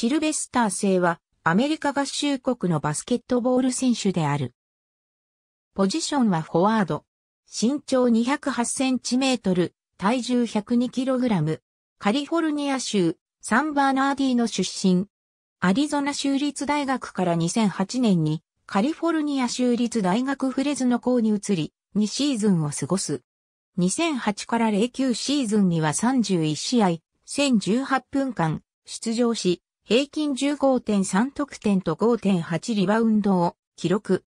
シルベスター星はアメリカ合衆国のバスケットボール選手である。ポジションはフォワード。身長2 0 8センチメートル、体重 102kg。カリフォルニア州サンバーナーディーの出身。アリゾナ州立大学から2008年にカリフォルニア州立大学フレズの校に移り、2シーズンを過ごす。2008から09シーズンには31試合、1018分間出場し、平均15.3得点と5.8リバウンドを記録。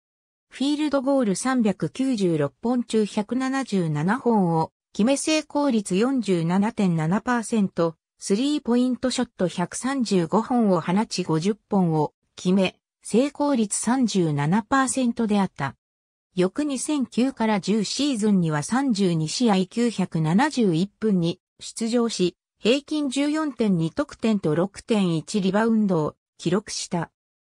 フィールドゴール396本中177本を決め成功率47.7%、スリーポイントショット135本を放ち50本を決め、成功率37%であった。翌2009から10シーズンには32試合971分に出場し、平均14.2得点と6.1リバウンドを記録した。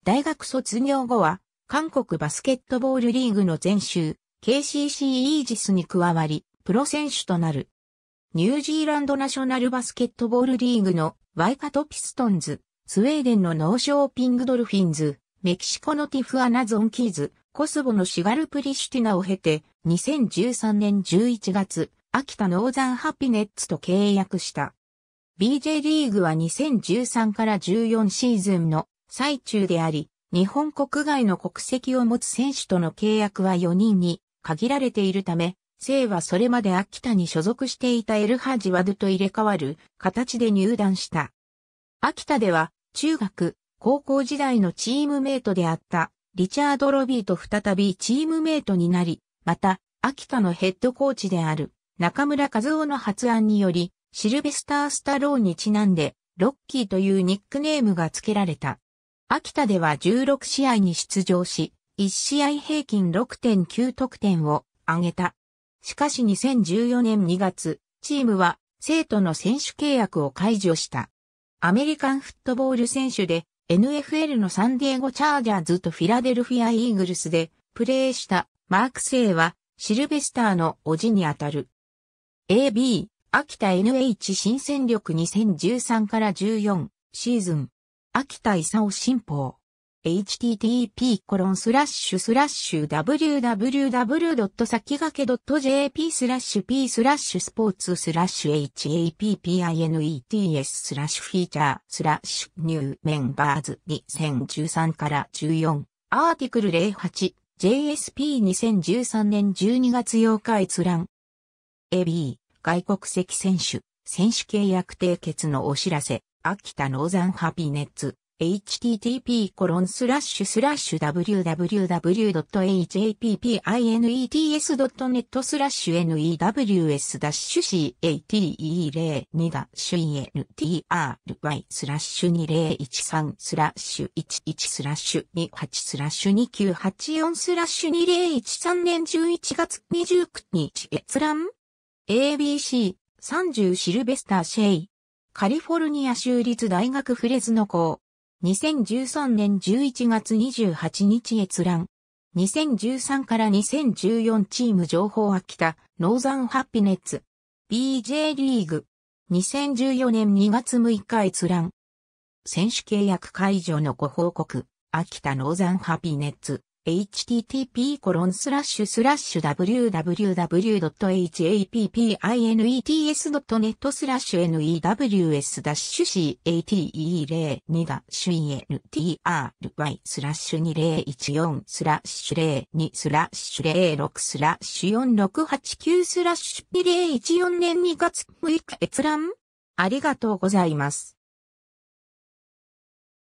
大学卒業後は、韓国バスケットボールリーグの前州、KCC イージスに加わり、プロ選手となる。ニュージーランドナショナルバスケットボールリーグのワイカトピストンズ、スウェーデンのノーショーピングドルフィンズ、メキシコのティフアナゾンキーズ、コスボのシガルプリシュティナを経て、2013年11月、秋田ノーザンハピネッツと契約した。BJ リーグは2013から14シーズンの最中であり、日本国外の国籍を持つ選手との契約は4人に限られているため、生はそれまで秋田に所属していたエルハジワドと入れ替わる形で入団した。秋田では中学、高校時代のチームメイトであったリチャード・ロビーと再びチームメイトになり、また秋田のヘッドコーチである中村和夫の発案によりシルベスター・スタローにちなんで、ロッキーというニックネームが付けられた。秋田では16試合に出場し、1試合平均6.9得点を挙げた。しかし2014年2月、チームは生徒の選手契約を解除した。アメリカンフットボール選手で NFL のサンディエゴチャージャーズとフィラデルフィアイーグルスでプレーしたマーク・セイはシルベスターの叔父にあたる。AB 秋田 NH 新戦力2013から14シーズン。秋田勲新報。http コロンスラッシュスラッシュ www. 先駆け .jp スラッシュ p スラッシュスポーツスラッシュ happinets スラッシュフィーチャースラッシュニューメンバーズ2013から14アーティクル 08JSP2013 年12月8日閲覧 AB 外国籍選手、選手契約締結のお知らせ、秋田ノーザンハピネッツ、http コロンスラッシュスラッシュ www.hjappinets.net スラッシュ news-cate02 ダッシュ entry スラッシュ2013スラッシュ11スラッシュ28スラッシュ2984スラッシュ2013年11月29日閲覧 ABC、30シルベスター・シェイ。カリフォルニア州立大学フレズノ校。2013年11月28日閲覧。2013から2014チーム情報秋田、ノーザンハッピネッツ。BJ リーグ。2014年2月6日閲覧。選手契約解除のご報告、秋田ノーザンハピネッツ。http://www.happinets.net スラッシュ news-cate0-2-entry スラッシュ2014スラッシュ02スラッシュ06スラッシュ4689スラッシュ2014年2月6日閲覧ありがとうございます。